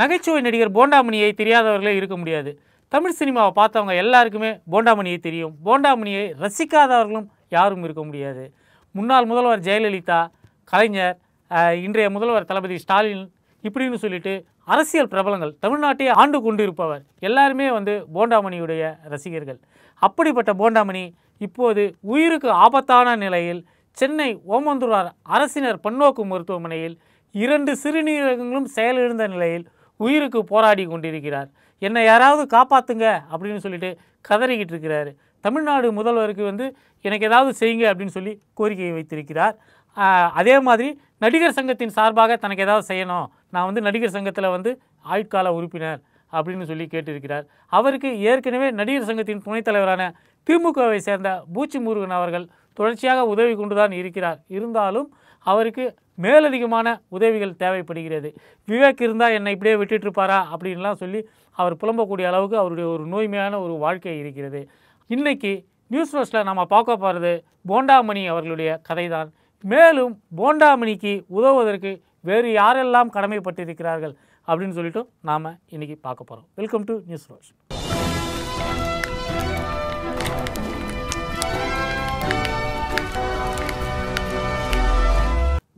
நகைச்சுவை நடிகர் போண்டாமணியை தெரியாதவர்களே இருக்க முடியாது தமிழ் சினிமாவை பார்த்தவங்க எல்லாருக்குமே போண்டாமணியை தெரியும் போண்டாமணியை ரசிக்காதவர்களும் யாரும் இருக்க முடியாது முன்னாள் முதல்வர் ஜெயலலிதா கலைஞர் இன்றைய முதல்வர் தளபதி ஸ்டாலின் இப்படின்னு சொல்லிட்டு அரசியல் பிரபலங்கள் தமிழ்நாட்டை ஆண்டு கொண்டு இருப்பவர் எல்லாருமே வந்து போண்டாமணியுடைய ரசிகர்கள் அப்படிப்பட்ட போண்டாமணி இப்போது உயிருக்கு ஆபத்தான நிலையில் சென்னை ஓமந்தூரார் அரசினர் பன்னோக்கு மருத்துவமனையில் இரண்டு சிறுநீரகங்களும் செயலிழந்த நிலையில் உயிருக்கு போராடி கொண்டிருக்கிறார் என்னை யாராவது காப்பாற்றுங்க அப்படின்னு சொல்லிட்டு கதறிக்கிட்டு இருக்கிறார் தமிழ்நாடு முதல்வருக்கு வந்து எனக்கு ஏதாவது செய்யுங்க அப்படின்னு சொல்லி கோரிக்கையை வைத்திருக்கிறார் அதே மாதிரி நடிகர் சங்கத்தின் சார்பாக தனக்கு ஏதாவது செய்யணும் நான் வந்து நடிகர் சங்கத்தில் வந்து ஆயுட்கால உறுப்பினர் அப்படின்னு சொல்லி கேட்டிருக்கிறார் அவருக்கு ஏற்கனவே நடிகர் சங்கத்தின் துணைத் தலைவரான திமுகவை சேர்ந்த பூச்சி முருகன் அவர்கள் தொடர்ச்சியாக உதவி கொண்டுதான் இருக்கிறார் இருந்தாலும் அவருக்கு மேலதிகமான உதவிகள் தேவைப்படுகிறது விவேக் இருந்தால் என்னை இப்படியே விட்டுட்டுருப்பாரா அப்படின்லாம் சொல்லி அவர் புலம்பக்கூடிய அளவுக்கு அவருடைய ஒரு நோய்மையான ஒரு வாழ்க்கை இருக்கிறது இன்றைக்கி நியூஸ் ஃபர்ஸ்ட்டில் நம்ம பார்க்க போகிறது போண்டாமணி அவர்களுடைய கதை தான் மேலும் போண்டாமணிக்கு உதவுவதற்கு வேறு யாரெல்லாம் கடமைப்பட்டிருக்கிறார்கள் அப்படின்னு சொல்லிட்டு நாம் இன்றைக்கி பார்க்க போகிறோம் welcome to News First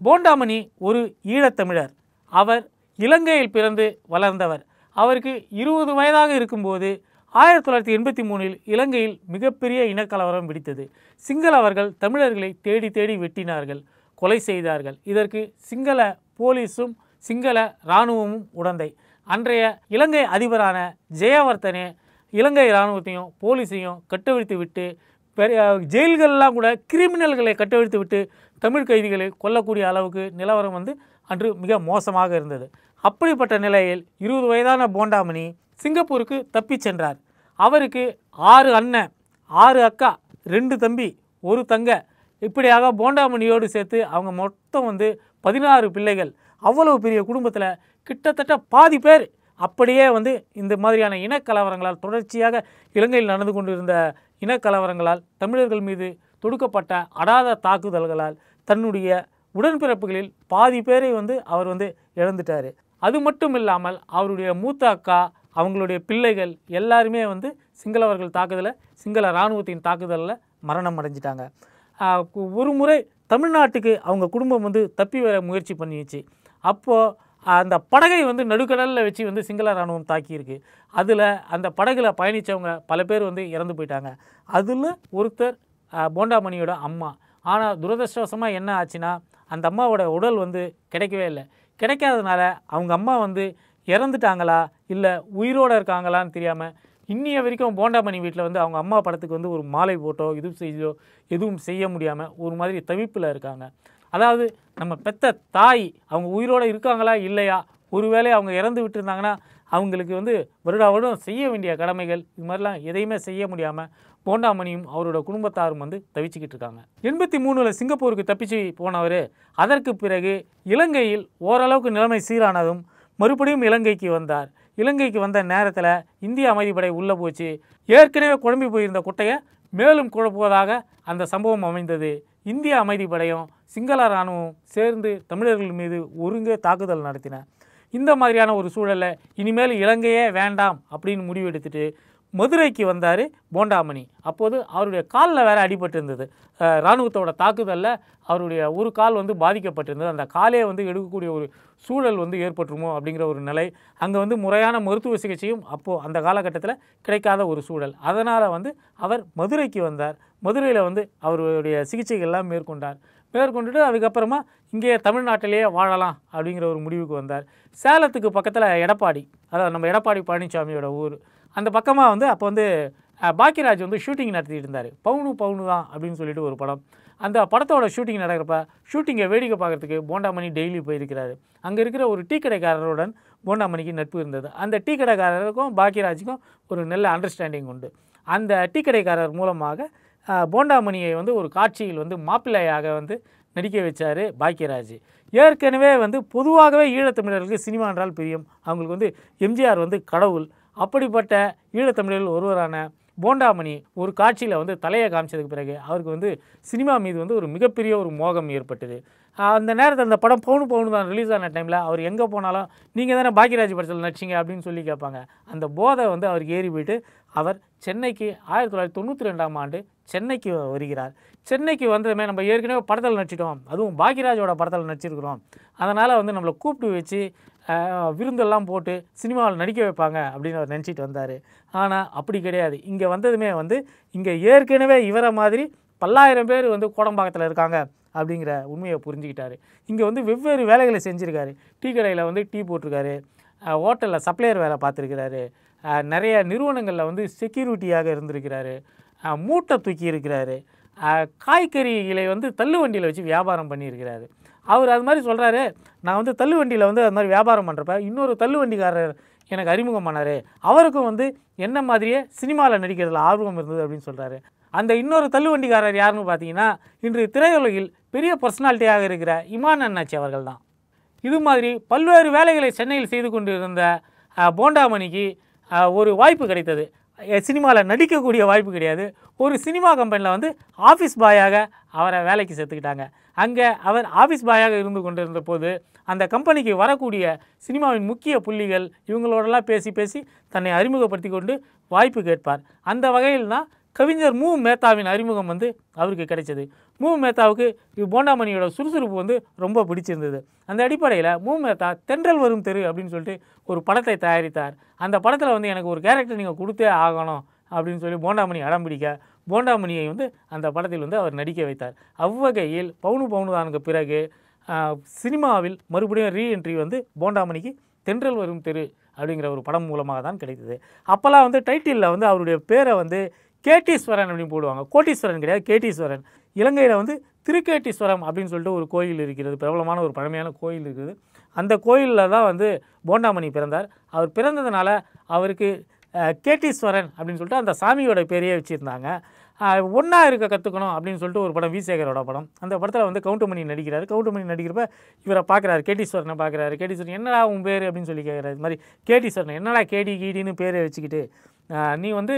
Bondamani ஒரு ஈழத்தமிழர் அவர் இலங்கையில் பிறந்து வளர்ந்தவர் அவருக்கு இருபது வயதாக இருக்கும்போது ஆயிரத்தி தொள்ளாயிரத்தி எண்பத்தி மூணில் இலங்கையில் மிகப்பெரிய இனக்கலவரம் சிங்கள சிங்களவர்கள் தமிழர்களை தேடி தேடி வெட்டினார்கள் கொலை செய்தார்கள் இதற்கு சிங்கள போலீஸும் சிங்கள இராணுவமும் உடந்தை அன்றைய இலங்கை அதிபரான ஜெயவர்த்தனே இலங்கை இராணுவத்தையும் போலீஸையும் கட்டவிழ்த்து விட்டு பெரிய ஜெயில்கள்லாம் கூட கிரிமினல்களை கட்டவிழ்த்து விட்டு தமிழ் கைதிகளை கொல்லக்கூடிய அளவுக்கு நிலவரம் வந்து அன்று மிக மோசமாக இருந்தது அப்படிப்பட்ட நிலையில் இருபது வயதான போண்டாமணி சிங்கப்பூருக்கு தப்பிச் சென்றார் அவருக்கு ஆறு அண்ணன் ஆறு அக்கா ரெண்டு தம்பி ஒரு தங்க இப்படியாக போண்டாமணியோடு சேர்த்து அவங்க மொத்தம் வந்து பதினாறு பிள்ளைகள் அவ்வளவு பெரிய குடும்பத்தில் கிட்டத்தட்ட பாதி பேர் அப்படியே வந்து இந்த மாதிரியான இனக்கலவரங்களால் தொடர்ச்சியாக இலங்கையில் நடந்து கொண்டிருந்த இனக்கலவரங்களால் தமிழர்கள் மீது தொடுக்கப்பட்ட அடாத தாக்குதல்களால் தன்னுடைய உடன்பிறப்புகளில் பாதி பேரை வந்து அவர் வந்து இழந்துட்டார் அது மட்டும் இல்லாமல் அவருடைய மூத்த அக்கா அவங்களுடைய பிள்ளைகள் எல்லாருமே வந்து சிங்களவர்கள் தாக்குதலில் சிங்கள இராணுவத்தின் தாக்குதலில் மரணம் அடைஞ்சிட்டாங்க ஒரு முறை தமிழ்நாட்டுக்கு அவங்க குடும்பம் வந்து தப்பி வர முயற்சி பண்ணிச்சு அப்போது அந்த படகை வந்து நடுக்கடலில் வச்சு வந்து சிங்கள இராணுவம் தாக்கியிருக்கு அதில் அந்த படகில் பயணித்தவங்க பல பேர் வந்து இறந்து போயிட்டாங்க அதில் ஒருத்தர் போண்டாமணியோட அம்மா ஆனால் துரதிருஷ்டவசமாக என்ன ஆச்சுன்னா அந்த அம்மாவோட உடல் வந்து கிடைக்கவே இல்லை கிடைக்காதனால அவங்க அம்மா வந்து இறந்துட்டாங்களா இல்லை உயிரோடு இருக்காங்களான்னு தெரியாமல் இன்னிய வரைக்கும் போண்டாமணி வீட்டில் வந்து அவங்க அம்மா படத்துக்கு வந்து ஒரு மாலை போட்டோ எதுவும் செய்தோ எதுவும் செய்ய முடியாமல் ஒரு மாதிரி தவிப்பில் இருக்காங்க அதாவது நம்ம பெத்த தாய் அவங்க உயிரோடு இருக்காங்களா இல்லையா ஒருவேளை அவங்க இறந்து விட்டுருந்தாங்கன்னா அவங்களுக்கு வந்து வருடா வருடம் செய்ய வேண்டிய கடமைகள் இது மாதிரிலாம் எதையுமே செய்ய முடியாமல் போண்டாமணியும் அவரோட குடும்பத்தாரும் வந்து தவிச்சுக்கிட்டு இருக்காங்க எண்பத்தி மூணில் சிங்கப்பூருக்கு தப்பிச்சு போனவர் அதற்கு பிறகு இலங்கையில் ஓரளவுக்கு நிலைமை சீரானதும் மறுபடியும் இலங்கைக்கு வந்தார் இலங்கைக்கு வந்த நேரத்தில் இந்திய அமைதிப்படை உள்ளே போச்சு ஏற்கனவே குழம்பி போயிருந்த குட்டையை மேலும் குழப்புவதாக அந்த சம்பவம் அமைந்தது இந்திய அமைதிப்படையும் சிங்கள இராணுவம் சேர்ந்து தமிழர்கள் மீது ஒருங்கே தாக்குதல் நடத்தின இந்த மாதிரியான ஒரு சூழலை இனிமேல் இலங்கையே வேண்டாம் அப்படின்னு முடிவெடுத்துட்டு மதுரைக்கு வந்தார் போண்டாமணி அப்போது அவருடைய காலில் வேறு அடிபட்டிருந்தது இராணுவத்தோட தாக்குதலில் அவருடைய ஒரு கால் வந்து பாதிக்கப்பட்டிருந்தது அந்த காலே வந்து எடுக்கக்கூடிய ஒரு சூழல் வந்து ஏற்பட்டுருமோ அப்படிங்கிற ஒரு நிலை அங்கே வந்து முறையான மருத்துவ சிகிச்சையும் அப்போது அந்த காலகட்டத்தில் கிடைக்காத ஒரு சூழல் அதனால் வந்து அவர் மதுரைக்கு வந்தார் மதுரையில் வந்து அவருடைய சிகிச்சைகள்லாம் மேற்கொண்டார் மேற்கொண்டுட்டு அதுக்கப்புறமா இங்கே தமிழ்நாட்டிலேயே வாழலாம் அப்படிங்கிற ஒரு முடிவுக்கு வந்தார் சேலத்துக்கு பக்கத்தில் எடப்பாடி அதாவது நம்ம எடப்பாடி பழனிசாமியோட ஊர் அந்த பக்கமாக வந்து அப்போ வந்து பாக்கியராஜ் வந்து ஷூட்டிங் நடத்திட்டு இருந்தார் பவுனு பவுனு தான் அப்படின்னு சொல்லிட்டு ஒரு படம் அந்த படத்தோட ஷூட்டிங் நடக்கிறப்ப ஷூட்டிங்கை வேடிக்கை பார்க்குறதுக்கு போண்டாமணி டெய்லி போயிருக்கிறாரு அங்கே இருக்கிற ஒரு டீ கடைக்காரருடன் போண்டாமணிக்கு நட்பு இருந்தது அந்த டீ கடைக்காரருக்கும் பாக்கியராஜுக்கும் ஒரு நல்ல அண்டர்ஸ்டாண்டிங் உண்டு அந்த டீ கடைக்காரர் மூலமாக போண்டாமணியை வந்து ஒரு காட்சியில் வந்து மாப்பிள்ளையாக வந்து நடிக்க வச்சார் பாக்கியராஜ் ஏற்கனவே வந்து பொதுவாகவே ஈழத்தமிழர்களுக்கு சினிமா என்றால் பிரியம் அவங்களுக்கு வந்து எம்ஜிஆர் வந்து கடவுள் அப்படிப்பட்ட ஈழத்தமிழர்கள் ஒருவரான போண்டாமணி ஒரு காட்சியில் வந்து தலையை காமிச்சதுக்கு பிறகு அவருக்கு வந்து சினிமா மீது வந்து ஒரு மிகப்பெரிய ஒரு மோகம் ஏற்பட்டது அந்த நேரத்தில் அந்த படம் பவுனு பவுனு தான் ரிலீஸ் ஆன டைமில் அவர் எங்கே போனாலும் நீங்கள் தானே பாக்கியராஜ் படத்தில் நடிச்சிங்க அப்படின்னு சொல்லி கேட்பாங்க அந்த போதை வந்து அவருக்கு ஏறி போயிட்டு அவர் சென்னைக்கு ஆயிரத்தி தொள்ளாயிரத்தி தொண்ணூற்றி ரெண்டாம் ஆண்டு சென்னைக்கு வருகிறார் சென்னைக்கு வந்ததுமே நம்ம ஏற்கனவே படத்தில் நடிச்சிட்டோம் அதுவும் பாக்கியராஜோட படத்தில் நடிச்சிருக்கிறோம் அதனால் வந்து நம்மளை கூப்பிட்டு வச்சு விருந்தெல்லாம் போட்டு சினிமாவில் நடிக்க வைப்பாங்க அப்படின்னு அவர் நினச்சிட்டு வந்தார் ஆனால் அப்படி கிடையாது இங்கே வந்ததுமே வந்து இங்கே ஏற்கனவே இவரை மாதிரி பல்லாயிரம் பேர் வந்து கோடம்பாக்கத்தில் இருக்காங்க அப்படிங்கிற உண்மையை புரிஞ்சுக்கிட்டாரு இங்கே வந்து வெவ்வேறு வேலைகளை செஞ்சுருக்காரு டீ கடையில் வந்து டீ போட்டிருக்காரு ஹோட்டலில் சப்ளையர் வேலை பார்த்துருக்கிறாரு நிறைய நிறுவனங்களில் வந்து செக்யூரிட்டியாக இருந்திருக்கிறாரு மூட்டை தூக்கி இருக்கிறாரு காய்கறிகளை வந்து தள்ளு வண்டியில் வச்சு வியாபாரம் பண்ணியிருக்கிறாரு அவர் அது மாதிரி சொல்கிறாரு நான் வந்து தள்ளு வண்டியில் வந்து அது மாதிரி வியாபாரம் பண்ணுறப்ப இன்னொரு தள்ளு வண்டிக்காரர் எனக்கு பண்ணார் அவருக்கும் வந்து என்ன மாதிரியே சினிமாவில் நடிக்கிறதுல ஆர்வம் இருந்தது அப்படின்னு சொல்கிறாரு அந்த இன்னொரு தள்ளு வண்டிக்காரர் யாருன்னு பார்த்தீங்கன்னா இன்று திரையுலகில் பெரிய பர்சனாலிட்டியாக இருக்கிற இமான் அண்ணாச்சி அவர்கள் தான் இது மாதிரி பல்வேறு வேலைகளை சென்னையில் செய்து கொண்டு இருந்த போண்டாமணிக்கு ஒரு வாய்ப்பு கிடைத்தது சினிமாவில் நடிக்கக்கூடிய வாய்ப்பு கிடையாது ஒரு சினிமா கம்பெனியில் வந்து ஆஃபீஸ் பாயாக அவரை வேலைக்கு சேர்த்துக்கிட்டாங்க அங்கே அவர் ஆஃபீஸ் பாயாக இருந்து கொண்டிருந்த போது அந்த கம்பெனிக்கு வரக்கூடிய சினிமாவின் முக்கிய புள்ளிகள் இவங்களோடலாம் பேசி பேசி தன்னை அறிமுகப்படுத்தி கொண்டு வாய்ப்பு கேட்பார் அந்த வகையில் தான் கவிஞர் மு மேத்தாவின் அறிமுகம் வந்து அவருக்கு கிடைச்சது மு மேத்தாவுக்கு போண்டாமணியோட சுறுசுறுப்பு வந்து ரொம்ப பிடிச்சிருந்தது அந்த அடிப்படையில் மு மேத்தா தென்றல் வரும் தெரு அப்படின்னு சொல்லிட்டு ஒரு படத்தை தயாரித்தார் அந்த படத்தில் வந்து எனக்கு ஒரு கேரக்டர் நீங்கள் கொடுத்தே ஆகணும் அப்படின்னு சொல்லி போண்டாமணி அடம் பிடிக்க போண்டாமணியை வந்து அந்த படத்தில் வந்து அவர் நடிக்க வைத்தார் அவ்வகையில் பவுனு பவுனுதானுக்கு பிறகு சினிமாவில் மறுபடியும் ரீஎன்ட்ரி வந்து போண்டாமணிக்கு தென்றல் வரும் தெரு அப்படிங்கிற ஒரு படம் மூலமாக தான் கிடைத்தது அப்போல்லாம் வந்து டைட்டிலில் வந்து அவருடைய பேரை வந்து கேட்டீஸ்வரன் அப்படின்னு போடுவாங்க கோட்டீஸ்வரன் கிடையாது கேட்டீஸ்வரன் இலங்கையில் வந்து திருக்கேட்டீஸ்வரம் அப்படின்னு சொல்லிட்டு ஒரு கோயில் இருக்கிறது பிரபலமான ஒரு பழமையான கோயில் இருக்குது அந்த கோயிலில் தான் வந்து போண்டாமணி பிறந்தார் அவர் பிறந்ததுனால அவருக்கு கேட்டீஸ்வரன் அப்படின்னு சொல்லிட்டு அந்த சாமியோட பேரையே வச்சுருந்தாங்க ஒன்றா இருக்க கற்றுக்கணும் அப்படின்னு சொல்லிட்டு ஒரு படம் விசேகரோட படம் அந்த படத்தில் வந்து கவுண்டமணி நடிக்கிறார் கவுண்டமணி நடிக்கிறப்ப இவரை பார்க்குறாரு கேட்டீஸ்வரனை பார்க்குறாரு கேட்டீஸ்வரன் என்னடா உன் பேர் அப்படின்னு சொல்லி கேட்குறாரு இது மாதிரி கேட்டீஸ்வரன் என்னடா கேடி கீடின்னு பேரை வச்சுக்கிட்டு நீ வந்து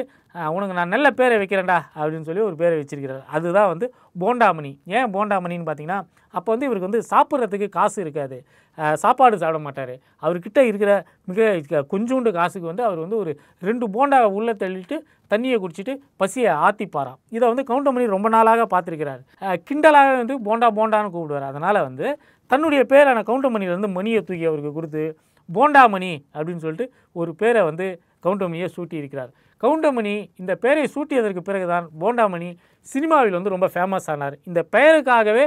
உனக்கு நான் நல்ல பேரை வைக்கிறேன்டா அப்படின்னு சொல்லி ஒரு பேரை வச்சிருக்கிறார் அதுதான் வந்து போண்டாமணி ஏன் போண்டாமணின்னு பார்த்தீங்கன்னா அப்போ வந்து இவருக்கு வந்து சாப்பிட்றதுக்கு காசு இருக்காது சாப்பாடு சாப்பிட மாட்டார் அவர்கிட்ட இருக்கிற மிக கொஞ்சோண்டு காசுக்கு வந்து அவர் வந்து ஒரு ரெண்டு போண்டா உள்ளே தள்ளிட்டு தண்ணியை குடிச்சிட்டு பசியை ஆத்திப்பாராம் இதை வந்து கவுண்டமணி ரொம்ப நாளாக பார்த்துருக்கிறார் கிண்டலாக வந்து போண்டா போண்டான்னு கூப்பிடுவார் அதனால் வந்து தன்னுடைய பேரான கவுண்டமணியிலேருந்து மணியை தூக்கி அவருக்கு கொடுத்து போண்டாமணி அப்படின்னு சொல்லிட்டு ஒரு பேரை வந்து கவுண்டமணியை சூட்டியிருக்கிறார் கவுண்டமணி இந்த பெயரை சூட்டியதற்கு பிறகுதான் போண்டாமணி சினிமாவில் வந்து ரொம்ப ஃபேமஸ் ஆனார் இந்த பெயருக்காகவே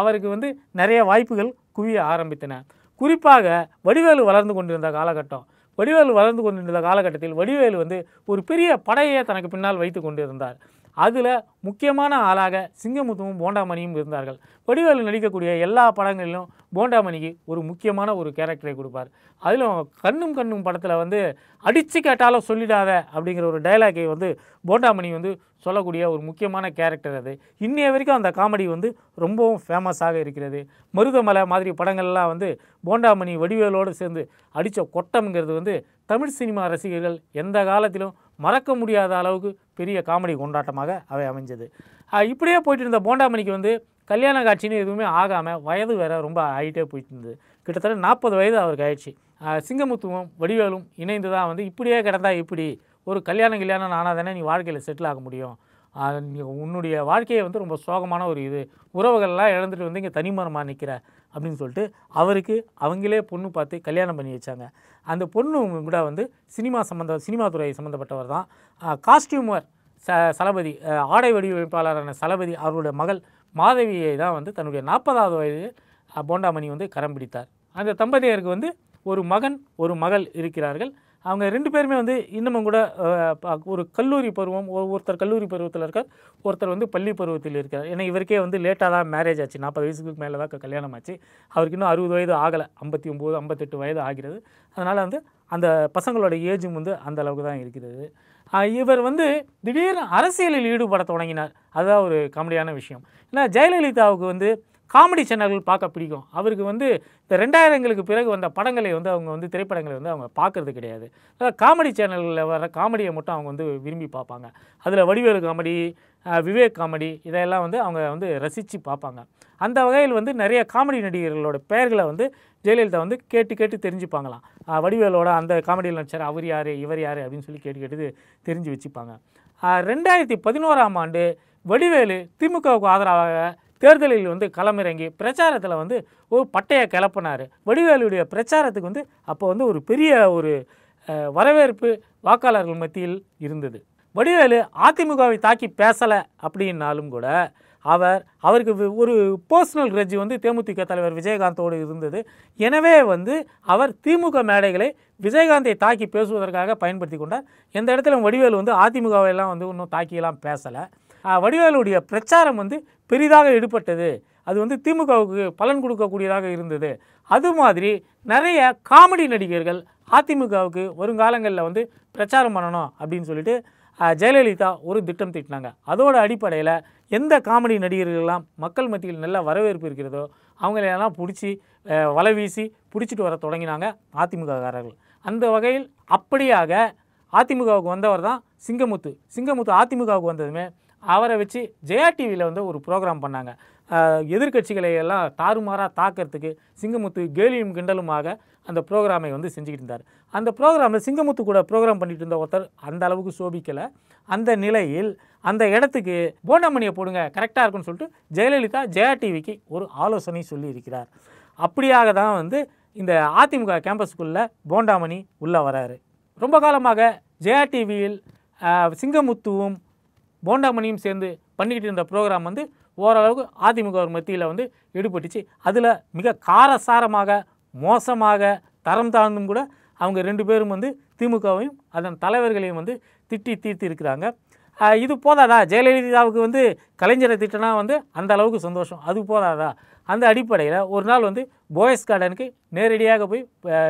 அவருக்கு வந்து நிறைய வாய்ப்புகள் குவிய ஆரம்பித்தன குறிப்பாக வடிவேலு வளர்ந்து கொண்டிருந்த காலகட்டம் வடிவேலு வளர்ந்து கொண்டிருந்த காலகட்டத்தில் வடிவேலு வந்து ஒரு பெரிய படையை தனக்கு பின்னால் வைத்து கொண்டிருந்தார் அதில் முக்கியமான ஆளாக சிங்கமுத்துவும் போண்டாமணியும் இருந்தார்கள் வடிவேலு நடிக்கக்கூடிய எல்லா படங்களிலும் போண்டாமணிக்கு ஒரு முக்கியமான ஒரு கேரக்டரை கொடுப்பார் அதிலும் கண்ணும் கண்ணும் படத்தில் வந்து அடித்து கேட்டாலும் சொல்லிடாத அப்படிங்கிற ஒரு டைலாக்கை வந்து போண்டாமணி வந்து சொல்லக்கூடிய ஒரு முக்கியமான கேரக்டர் அது இன்னைய வரைக்கும் அந்த காமெடி வந்து ரொம்பவும் ஃபேமஸாக இருக்கிறது மருதமலை மாதிரி படங்கள்லாம் வந்து போண்டாமணி வடிவேலோடு சேர்ந்து அடித்த கொட்டம்ங்கிறது வந்து தமிழ் சினிமா ரசிகர்கள் எந்த காலத்திலும் மறக்க முடியாத அளவுக்கு பெரிய காமெடி கொண்டாட்டமாக அவை அமைஞ்சது இப்படியே போயிட்டு இருந்த போண்டாமணிக்கு வந்து கல்யாண காட்சின்னு எதுவுமே ஆகாமல் வயது வேற ரொம்ப ஆகிட்டே போயிட்டு இருந்தது கிட்டத்தட்ட நாற்பது வயது அவருக்கு ஆயிடுச்சு சிங்கமுத்துவம் வடிவேலும் இணைந்து தான் வந்து இப்படியே கிடந்தால் இப்படி ஒரு கல்யாணம் கல்யாணம் ஆனால் தானே நீ வாழ்க்கையில் செட்டில் ஆக முடியும் உன்னுடைய வாழ்க்கையை வந்து ரொம்ப சோகமான ஒரு இது உறவுகள்லாம் இழந்துட்டு வந்து இங்கே தனிமரமாக நிற்கிற அப்படின்னு சொல்லிட்டு அவருக்கு அவங்களே பொண்ணு பார்த்து கல்யாணம் பண்ணி வச்சாங்க அந்த பொண்ணு கூட வந்து சினிமா சம்மந்த சினிமா துறை சம்மந்தப்பட்டவர் தான் காஸ்டியூமர் ச சலபதி ஆடை வடிவமைப்பாளரான சலபதி அவருடைய மகள் மாதவியை தான் வந்து தன்னுடைய நாற்பதாவது வயது போண்டாமணி வந்து கரம் பிடித்தார் அந்த தம்பதியருக்கு வந்து ஒரு மகன் ஒரு மகள் இருக்கிறார்கள் அவங்க ரெண்டு பேருமே வந்து இன்னமும் கூட ஒரு கல்லூரி பருவம் ஒருத்தர் கல்லூரி பருவத்தில் இருக்கார் ஒருத்தர் வந்து பள்ளி பருவத்தில் இருக்கார் ஏன்னா இவருக்கே வந்து லேட்டாக தான் மேரேஜ் ஆச்சு நாற்பது வயசுக்கு மேலே தான் கல்யாணம் ஆச்சு அவருக்கு இன்னும் அறுபது வயது ஆகலை ஐம்பத்தி ஒம்பது ஐம்பத்தெட்டு வயது ஆகிறது அதனால் வந்து அந்த பசங்களோட ஏஜும் வந்து அந்த அளவுக்கு தான் இருக்கிறது இவர் வந்து திடீர்னு அரசியலில் ஈடுபட தொடங்கினார் அதுதான் ஒரு காமெடியான விஷயம் ஏன்னா ஜெயலலிதாவுக்கு வந்து காமெடி சேனல்கள் பார்க்க பிடிக்கும் அவருக்கு வந்து இந்த ரெண்டாயிரங்களுக்கு பிறகு வந்த படங்களை வந்து அவங்க வந்து திரைப்படங்களை வந்து அவங்க பார்க்குறது கிடையாது அதாவது காமெடி சேனல்களில் வர காமெடியை மட்டும் அவங்க வந்து விரும்பி பார்ப்பாங்க அதில் வடிவேலு காமெடி விவேக் காமெடி இதையெல்லாம் வந்து அவங்க வந்து ரசித்து பார்ப்பாங்க அந்த வகையில் வந்து நிறைய காமெடி நடிகர்களோட பெயர்களை வந்து ஜெயலலிதா வந்து கேட்டு கேட்டு தெரிஞ்சுப்பாங்களாம் வடிவேலோட அந்த காமெடியில் நடிச்சார் அவர் யார் இவர் யார் அப்படின்னு சொல்லி கேட்டு கேட்டு தெரிஞ்சு வச்சுப்பாங்க ரெண்டாயிரத்தி பதினோராம் ஆண்டு வடிவேலு திமுகவுக்கு ஆதரவாக தேர்தலில் வந்து களமிறங்கி பிரச்சாரத்தில் வந்து ஒரு பட்டையை கிளப்பினார் வடிவேலுடைய பிரச்சாரத்துக்கு வந்து அப்போ வந்து ஒரு பெரிய ஒரு வரவேற்பு வாக்காளர்கள் மத்தியில் இருந்தது வடிவேலு அதிமுகவை தாக்கி பேசலை அப்படின்னாலும் கூட அவர் அவருக்கு ஒரு பர்சனல் கிரட்ஜ் வந்து தேமுதிக தலைவர் விஜயகாந்தோடு இருந்தது எனவே வந்து அவர் திமுக மேடைகளை விஜயகாந்தை தாக்கி பேசுவதற்காக பயன்படுத்தி கொண்டார் எந்த இடத்துல வடிவேலு வந்து அதிமுகவை எல்லாம் வந்து இன்னும் தாக்கியெல்லாம் பேசலை வடிவேலுடைய பிரச்சாரம் வந்து பெரிதாக ஈடுபட்டது அது வந்து திமுகவுக்கு பலன் கொடுக்கக்கூடியதாக இருந்தது அது மாதிரி நிறைய காமெடி நடிகர்கள் அதிமுகவுக்கு வருங்காலங்களில் வந்து பிரச்சாரம் பண்ணணும் அப்படின்னு சொல்லிட்டு ஜெயலலிதா ஒரு திட்டம் தீட்டினாங்க அதோட அடிப்படையில் எந்த காமெடி நடிகர்கள்லாம் மக்கள் மத்தியில் நல்ல வரவேற்பு இருக்கிறதோ அவங்களெல்லாம் பிடிச்சி வலை வீசி பிடிச்சிட்டு வர தொடங்கினாங்க அதிமுககாரர்கள் அந்த வகையில் அப்படியாக அதிமுகவுக்கு வந்தவர் தான் சிங்கமுத்து சிங்கமுத்து அதிமுகவுக்கு வந்ததுமே அவரை வச்சு ஜெயா டிவியில் வந்து ஒரு ப்ரோக்ராம் பண்ணாங்க எதிர்கட்சிகளை எல்லாம் தாறுமாறாக தாக்கிறதுக்கு சிங்கமுத்து கேலியும் கிண்டலுமாக அந்த ப்ரோக்ராமை வந்து செஞ்சுக்கிட்டு இருந்தார் அந்த ப்ரோக்ராமில் சிங்கமுத்து கூட ப்ரோக்ராம் பண்ணிட்டு இருந்த ஒருத்தர் அந்த அளவுக்கு சோபிக்கலை அந்த நிலையில் அந்த இடத்துக்கு போண்டாமணியை போடுங்க கரெக்டாக இருக்குன்னு சொல்லிட்டு ஜெயலலிதா ஜெயா டிவிக்கு ஒரு ஆலோசனை சொல்லியிருக்கிறார் அப்படியாக தான் வந்து இந்த அதிமுக கேம்பஸ்க்குள்ளே போண்டாமணி உள்ளே வராரு ரொம்ப காலமாக ஜெயா டிவியில் சிங்கமுத்துவும் போண்டாமணியும் சேர்ந்து பண்ணிக்கிட்டு இருந்த ப்ரோக்ராம் வந்து ஓரளவுக்கு அதிமுக மத்தியில் வந்து ஈடுபட்டுச்சு அதில் மிக காரசாரமாக மோசமாக தரம் தாழ்ந்தும் கூட அவங்க ரெண்டு பேரும் வந்து திமுகவையும் அதன் தலைவர்களையும் வந்து திட்டி தீர்த்து இருக்கிறாங்க இது போதாதா ஜெயலலிதாவுக்கு வந்து கலைஞரை திட்டனா வந்து அந்த அளவுக்கு சந்தோஷம் அது போதாதா அந்த அடிப்படையில் ஒரு நாள் வந்து போயஸ் கார்டனுக்கு நேரடியாக போய்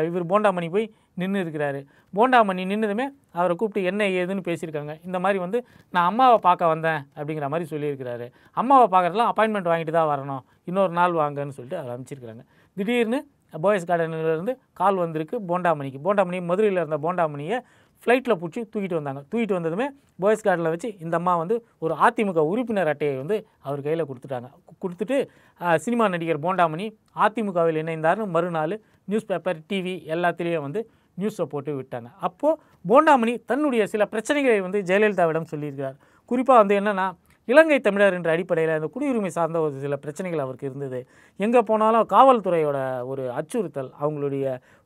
இவர் போண்டாமணி போய் நின்று இருக்கிறாரு போண்டாமணி நின்றுதுமே அவரை கூப்பிட்டு என்ன ஏதுன்னு பேசியிருக்காங்க இந்த மாதிரி வந்து நான் அம்மாவை பார்க்க வந்தேன் அப்படிங்கிற மாதிரி சொல்லியிருக்கிறாரு அம்மாவை பார்க்குறதுலாம் அப்பாயின்மெண்ட் வாங்கிட்டு தான் வரணும் இன்னொரு நாள் வாங்கன்னு சொல்லிட்டு அவர் அமைச்சிருக்கிறாங்க திடீர்னு போயஸ் இருந்து கால் வந்திருக்கு போண்டாமணிக்கு போண்டாமணி மதுரையில் இருந்த போண்டாமணியை ஃப்ளைட்டில் பிடிச்சி தூக்கிட்டு வந்தாங்க தூக்கிட்டு வந்ததுமே பாய்ஸ் கார்டில் வச்சு இந்த அம்மா வந்து ஒரு அதிமுக உறுப்பினர் அட்டையை வந்து அவர் கையில் கொடுத்துட்டாங்க கொடுத்துட்டு சினிமா நடிகர் போண்டாமணி அதிமுகவில் இணைந்தார்னு மறுநாள் நியூஸ் பேப்பர் டிவி எல்லாத்துலேயும் வந்து நியூஸை போட்டு விட்டாங்க அப்போது போண்டாமணி தன்னுடைய சில பிரச்சனைகளை வந்து ஜெயலலிதாவிடம் சொல்லியிருக்கிறார் குறிப்பாக வந்து என்னென்னா இலங்கை தமிழர் என்ற அடிப்படையில் அந்த குடியுரிமை சார்ந்த ஒரு சில பிரச்சனைகள் அவருக்கு இருந்தது எங்கே போனாலும் காவல்துறையோட ஒரு அச்சுறுத்தல் அவங்களுடைய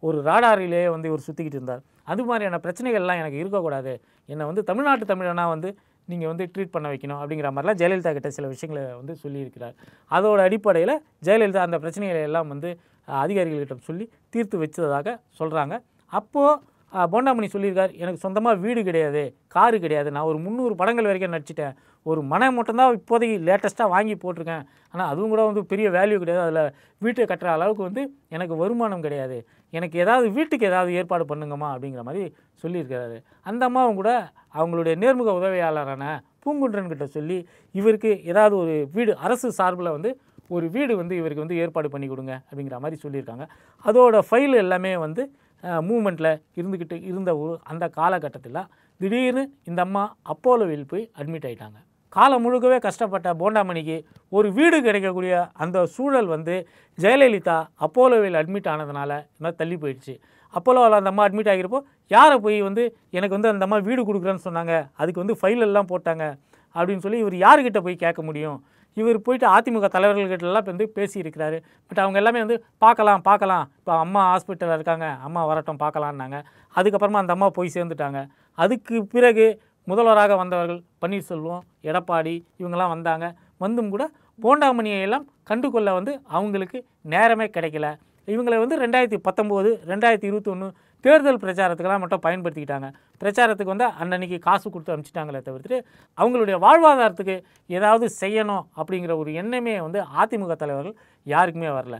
ஒரு ராடாரிலேயே வந்து இவர் சுற்றிக்கிட்டு இருந்தார் அது மாதிரியான பிரச்சனைகள்லாம் எனக்கு இருக்கக்கூடாது என்னை வந்து தமிழ்நாட்டு தமிழனாக வந்து நீங்கள் வந்து ட்ரீட் பண்ண வைக்கணும் அப்படிங்கிற மாதிரிலாம் ஜெயலலிதா கிட்ட சில விஷயங்களை வந்து சொல்லியிருக்கிறார் அதோட அடிப்படையில் ஜெயலலிதா அந்த பிரச்சனைகளை எல்லாம் வந்து அதிகாரிகள்கிட்ட சொல்லி தீர்த்து வச்சதாக சொல்கிறாங்க அப்போது போண்டாமணி சொல்லியிருக்கார் எனக்கு சொந்தமாக வீடு கிடையாது காரு கிடையாது நான் ஒரு முந்நூறு படங்கள் வரைக்கும் நடிச்சிட்டேன் ஒரு மனை மட்டும்தான் இப்போதைக்கு லேட்டஸ்ட்டாக வாங்கி போட்டிருக்கேன் ஆனால் அதுவும் கூட வந்து பெரிய வேல்யூ கிடையாது அதில் வீட்டை கட்டுற அளவுக்கு வந்து எனக்கு வருமானம் கிடையாது எனக்கு ஏதாவது வீட்டுக்கு ஏதாவது ஏற்பாடு பண்ணுங்கம்மா அப்படிங்கிற மாதிரி சொல்லியிருக்கிறாரு அந்த அம்மாவும் கூட அவங்களுடைய நேர்முக உதவியாளரான பூங்குன்றன்கிட்ட சொல்லி இவருக்கு ஏதாவது ஒரு வீடு அரசு சார்பில் வந்து ஒரு வீடு வந்து இவருக்கு வந்து ஏற்பாடு பண்ணி கொடுங்க அப்படிங்கிற மாதிரி சொல்லியிருக்காங்க அதோடய ஃபைல் எல்லாமே வந்து மூமெண்ட்டில் இருந்துக்கிட்டு இருந்த ஒரு அந்த காலகட்டத்தில் திடீர்னு இந்த அம்மா அப்போலோவில் போய் அட்மிட் ஆகிட்டாங்க காலம் முழுக்கவே கஷ்டப்பட்ட போண்டாமணிக்கு ஒரு வீடு கிடைக்கக்கூடிய அந்த சூழல் வந்து ஜெயலலிதா அப்போலோவில் அட்மிட் ஆனதுனால என்ன தள்ளி போயிடுச்சு அப்போலோவில் அந்த அம்மா அட்மிட் ஆகிருப்போ யாரை போய் வந்து எனக்கு வந்து அந்த அம்மா வீடு கொடுக்குறேன்னு சொன்னாங்க அதுக்கு வந்து ஃபைல் எல்லாம் போட்டாங்க அப்படின்னு சொல்லி இவர் யார்கிட்ட போய் கேட்க முடியும் இவர் போயிட்டு அதிமுக தலைவர்கள்கிட்டலாம் வந்து பேசியிருக்கிறாரு பட் அவங்க எல்லாமே வந்து பார்க்கலாம் பார்க்கலாம் இப்போ அம்மா ஹாஸ்பிட்டலில் இருக்காங்க அம்மா வரட்டும் பார்க்கலான்னாங்க அதுக்கப்புறமா அந்த அம்மா போய் சேர்ந்துட்டாங்க அதுக்கு பிறகு முதல்வராக வந்தவர்கள் பன்னீர்செல்வம் எடப்பாடி இவங்கெல்லாம் வந்தாங்க வந்தும் கூட போண்டாமணியெல்லாம் கண்டுகொள்ள வந்து அவங்களுக்கு நேரமே கிடைக்கல இவங்களை வந்து ரெண்டாயிரத்தி பத்தொம்போது ரெண்டாயிரத்தி இருபத்தொன்று தேர்தல் பிரச்சாரத்துக்கெல்லாம் மட்டும் பயன்படுத்திக்கிட்டாங்க பிரச்சாரத்துக்கு வந்து அன்னன்னைக்கு காசு கொடுத்து அனுப்பிச்சிட்டாங்களே தவிர்த்துட்டு அவங்களுடைய வாழ்வாதாரத்துக்கு ஏதாவது செய்யணும் அப்படிங்கிற ஒரு எண்ணமே வந்து அதிமுக தலைவர்கள் யாருக்குமே வரல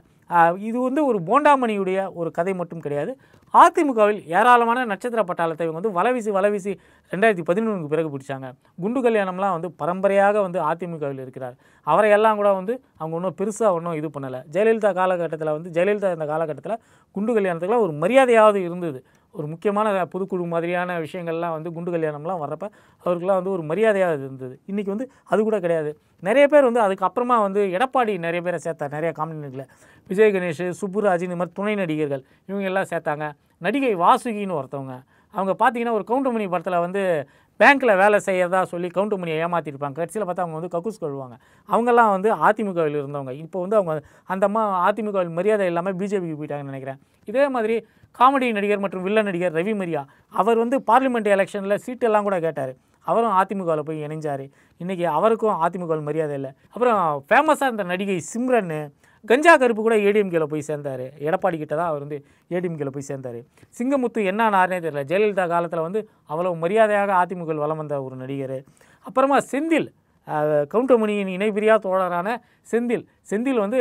இது வந்து ஒரு போண்டாமணியுடைய ஒரு கதை மட்டும் கிடையாது அதிமுகவில் ஏராளமான நட்சத்திர பட்டாளத்தை இவங்க வந்து வலவீசி வலவீசி ரெண்டாயிரத்தி பதினொன்றுக்கு பிறகு பிடிச்சாங்க குண்டு கல்யாணம்லாம் வந்து பரம்பரையாக வந்து அதிமுகவில் இருக்கிறார் அவரை எல்லாம் கூட வந்து அவங்க ஒன்றும் பெருசாக ஒன்றும் இது பண்ணலை ஜெயலலிதா காலகட்டத்தில் வந்து ஜெயலலிதா இந்த காலகட்டத்தில் குண்டு கல்யாணத்துக்குலாம் ஒரு மரியாதையாவது இருந்தது ஒரு முக்கியமான புதுக்குழு மாதிரியான விஷயங்கள்லாம் வந்து குண்டு கல்யாணம்லாம் வர்றப்ப அவருக்கெல்லாம் வந்து ஒரு மரியாதையாக இருந்தது இன்றைக்கி வந்து அது கூட கிடையாது நிறைய பேர் வந்து அதுக்கப்புறமா வந்து எடப்பாடி நிறைய பேரை சேர்த்தார் நிறைய காமெடிகளில் விஜய் கணேஷ் சுப்புராஜ் இந்த மாதிரி துணை நடிகர்கள் இவங்க எல்லாம் சேர்த்தாங்க நடிகை வாசுகின்னு ஒருத்தவங்க அவங்க பார்த்தீங்கன்னா ஒரு கவுண்டமணி படத்தில் வந்து பேங்க்கில் வேலை செய்கிறதா சொல்லி மணியை ஏமாற்றிருப்பாங்க கட்சியில் பார்த்தா அவங்க வந்து கக்கூஸ் கொள்வாங்க அவங்கெல்லாம் வந்து அதிமுகவில் இருந்தவங்க இப்போ வந்து அவங்க அந்த அம்மா அதிமுகவில் மரியாதை இல்லாமல் பிஜேபிக்கு போயிட்டாங்கன்னு நினைக்கிறேன் இதே மாதிரி காமெடி நடிகர் மற்றும் வில்ல நடிகர் ரவி மரியா அவர் வந்து பார்லிமெண்ட் எலெக்ஷனில் சீட்டெல்லாம் கூட கேட்டார் அவரும் அதிமுகவில் போய் இணைஞ்சார் இன்றைக்கி அவருக்கும் அதிமுகவில் மரியாதை இல்லை அப்புறம் ஃபேமஸாக இருந்த நடிகை சிம்ரன்னு கஞ்சா கருப்பு கூட ஏடிஎம்கேல போய் சேர்ந்தார் எடப்பாடி கிட்ட தான் அவர் வந்து ஏடிஎம்கேல போய் சேர்ந்தார் சிங்கமுத்து என்ன ஆறுனே தெரியல ஜெயலலிதா காலத்தில் வந்து அவ்வளோ மரியாதையாக அதிமுக வளம் வந்த ஒரு நடிகர் அப்புறமா செந்தில் கவுண்டமணியின் இணைபிரியா தோழரான செந்தில் செந்தில் வந்து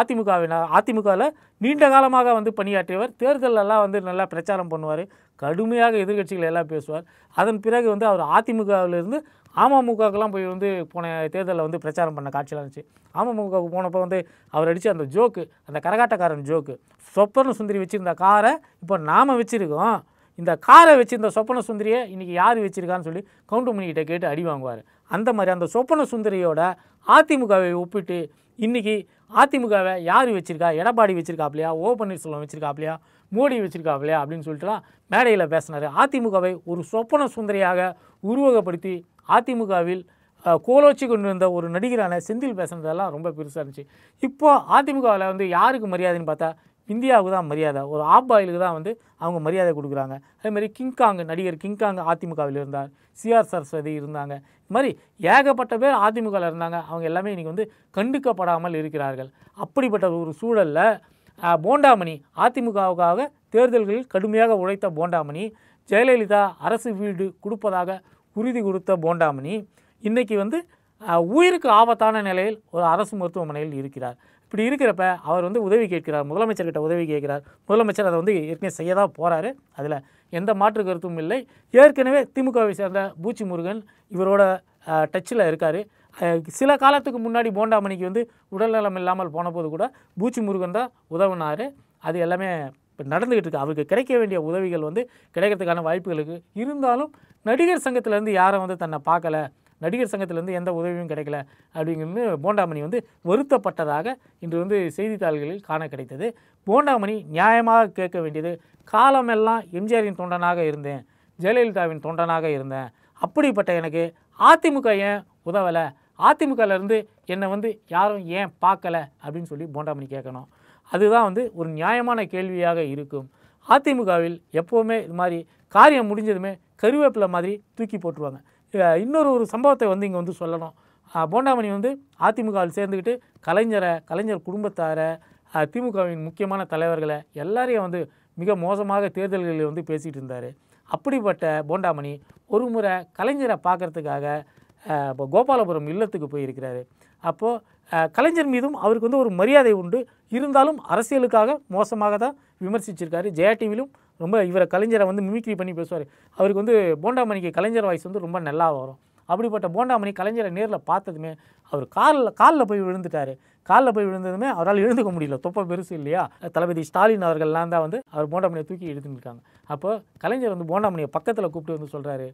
அதிமுகவின் அதிமுகவில் நீண்ட காலமாக வந்து பணியாற்றியவர் தேர்தலெல்லாம் வந்து நல்லா பிரச்சாரம் பண்ணுவார் கடுமையாக எதிர்கட்சிகள் எல்லாம் பேசுவார் அதன் பிறகு வந்து அவர் அதிமுகவிலிருந்து அமமுகக்கெல்லாம் போய் வந்து போன தேர்தலில் வந்து பிரச்சாரம் பண்ண காட்சியெலாம் இருந்துச்சு அமமுகவுக்கு போனப்போ வந்து அவர் அடித்த அந்த ஜோக்கு அந்த கரகாட்டக்காரன் ஜோக்கு சொப்பன சுந்தரி வச்சுருந்த காரை இப்போ நாம் வச்சுருக்கோம் இந்த காரை வச்சு இந்த சொப்பன சுந்தரியை இன்றைக்கி யார் வச்சுருக்கான்னு சொல்லி கவுண்டமணிக்கிட்ட கேட்டு அடி வாங்குவார் அந்த மாதிரி அந்த சொப்பன சுந்தரியோட அதிமுகவை ஒப்பிட்டு இன்றைக்கி அதிமுகவை யார் வச்சுருக்கா எடப்பாடி வச்சுருக்காப்லையா ஓ பன்னீர்செல்வம் வச்சுருக்காப்லையா மோடி வச்சுருக்காப்லையா அப்படின்னு சொல்லிட்டுலாம் மேடையில் பேசினார் அதிமுகவை ஒரு சொப்பன சுந்தரியாக உருவகப்படுத்தி அதிமுகவில் கோலோச்சி கொண்டு வந்த ஒரு நடிகரான செந்தில் பேசுனதெல்லாம் ரொம்ப பெருசாக இருந்துச்சு இப்போது அதிமுகவில் வந்து யாருக்கு மரியாதைன்னு பார்த்தா இந்தியாவுக்கு தான் மரியாதை ஒரு ஆப் தான் வந்து அவங்க மரியாதை கொடுக்குறாங்க அதேமாதிரி கிங்காங் நடிகர் கிங்காங் அதிமுகவில் இருந்தார் சிஆர் சரஸ்வதி இருந்தாங்க இது மாதிரி ஏகப்பட்ட பேர் அதிமுகவில் இருந்தாங்க அவங்க எல்லாமே இன்றைக்கி வந்து கண்டுக்கப்படாமல் இருக்கிறார்கள் அப்படிப்பட்ட ஒரு சூழலில் போண்டாமணி அதிமுகவுக்காக தேர்தல்களில் கடுமையாக உழைத்த போண்டாமணி ஜெயலலிதா அரசு வீடு கொடுப்பதாக உறுதி கொடுத்த போண்டாமணி இன்றைக்கி வந்து உயிருக்கு ஆபத்தான நிலையில் ஒரு அரசு மருத்துவமனையில் இருக்கிறார் இப்படி இருக்கிறப்ப அவர் வந்து உதவி கேட்கிறார் முதலமைச்சர்கிட்ட உதவி கேட்கிறார் முதலமைச்சர் அதை வந்து ஏற்கனவே செய்ய தான் போகிறாரு அதில் எந்த மாற்று கருத்தும் இல்லை ஏற்கனவே திமுகவை சேர்ந்த பூச்சி முருகன் இவரோட டச்சில் இருக்கார் சில காலத்துக்கு முன்னாடி போண்டாமணிக்கு வந்து உடல்நலம் இல்லாமல் போனபோது கூட பூச்சி முருகன் தான் உதவினார் அது எல்லாமே இப்போ நடந்துகிட்டு இருக்கு அவருக்கு கிடைக்க வேண்டிய உதவிகள் வந்து கிடைக்கிறதுக்கான வாய்ப்புகளுக்கு இருந்தாலும் நடிகர் சங்கத்திலேருந்து யாரும் வந்து தன்னை பார்க்கலை நடிகர் சங்கத்திலேருந்து எந்த உதவியும் கிடைக்கல அப்படிங்கிறது போண்டாமணி வந்து வருத்தப்பட்டதாக இன்று வந்து செய்தித்தாள்களில் காண கிடைத்தது போண்டாமணி நியாயமாக கேட்க வேண்டியது காலமெல்லாம் எம்ஜிஆரின் தொண்டனாக இருந்தேன் ஜெயலலிதாவின் தொண்டனாக இருந்தேன் அப்படிப்பட்ட எனக்கு அதிமுக ஏன் உதவலை அதிமுகலேருந்து என்னை வந்து யாரும் ஏன் பார்க்கலை அப்படின்னு சொல்லி போண்டாமணி கேட்கணும் அதுதான் வந்து ஒரு நியாயமான கேள்வியாக இருக்கும் அதிமுகவில் எப்போவுமே இது மாதிரி காரியம் முடிஞ்சதுமே கருவேப்பில மாதிரி தூக்கி போட்டுருவாங்க இன்னொரு ஒரு சம்பவத்தை வந்து இங்கே வந்து சொல்லணும் போண்டாமணி வந்து அதிமுகவில் சேர்ந்துக்கிட்டு கலைஞரை கலைஞர் குடும்பத்தாரை திமுகவின் முக்கியமான தலைவர்களை எல்லாரையும் வந்து மிக மோசமாக தேர்தல்களில் வந்து பேசிகிட்டு இருந்தார் அப்படிப்பட்ட போண்டாமணி ஒரு முறை கலைஞரை பார்க்குறதுக்காக இப்போ கோபாலபுரம் இல்லத்துக்கு போயிருக்கிறாரு அப்போது கலைஞர் மீதும் அவருக்கு வந்து ஒரு மரியாதை உண்டு இருந்தாலும் அரசியலுக்காக மோசமாக தான் விமர்சிச்சிருக்காரு ஜெயா டிவிலும் ரொம்ப இவரை கலைஞரை வந்து மிமிக்ரி பண்ணி பேசுவார் அவருக்கு வந்து போண்டாமணிக்கு கலைஞர் வாய்ஸ் வந்து ரொம்ப நல்லா வரும் அப்படிப்பட்ட போண்டாமணி கலைஞரை நேரில் பார்த்ததுமே அவர் காலில் காலில் போய் விழுந்துட்டார் காலில் போய் விழுந்ததுமே அவரால் எழுந்துக்க முடியல தொப்ப பெருசு இல்லையா தளபதி ஸ்டாலின் அவர்கள்லாம் தான் வந்து அவர் போண்டாமணியை தூக்கி இருக்காங்க அப்போ கலைஞர் வந்து போண்டாமணியை பக்கத்தில் கூப்பிட்டு வந்து சொல்கிறாரு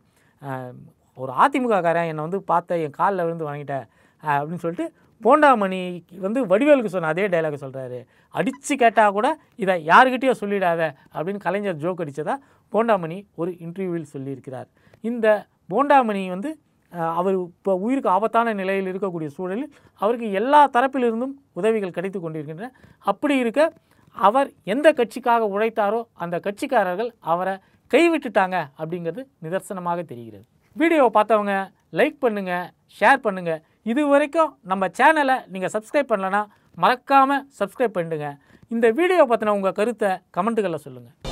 ஒரு அதிமுக காரன் என்னை வந்து பார்த்த என் காலில் விழுந்து வாங்கிட்டேன் அப்படின்னு சொல்லிட்டு போண்டாமணி வந்து வடிவேலுக்கு சொன்ன அதே டைலாக் சொல்கிறாரு அடித்து கேட்டால் கூட இதை யாருக்கிட்டேயோ சொல்லிடாத அப்படின்னு கலைஞர் ஜோக் அடித்ததாக போண்டாமணி ஒரு இன்டர்வியூவில் சொல்லியிருக்கிறார் இந்த போண்டாமணி வந்து அவர் இப்போ உயிருக்கு ஆபத்தான நிலையில் இருக்கக்கூடிய சூழலில் அவருக்கு எல்லா தரப்பிலிருந்தும் உதவிகள் கிடைத்து கொண்டிருக்கின்றன அப்படி இருக்க அவர் எந்த கட்சிக்காக உழைத்தாரோ அந்த கட்சிக்காரர்கள் அவரை கைவிட்டுட்டாங்க அப்படிங்கிறது நிதர்சனமாக தெரிகிறது வீடியோவை பார்த்தவங்க லைக் பண்ணுங்கள் ஷேர் பண்ணுங்கள் இது வரைக்கும் நம்ம சேனலை நீங்கள் சப்ஸ்கிரைப் பண்ணலன்னா மறக்காமல் சப்ஸ்கிரைப் பண்ணிடுங்க இந்த வீடியோ பற்றின உங்கள் கருத்தை கமெண்ட்டுகளில் சொல்லுங்கள்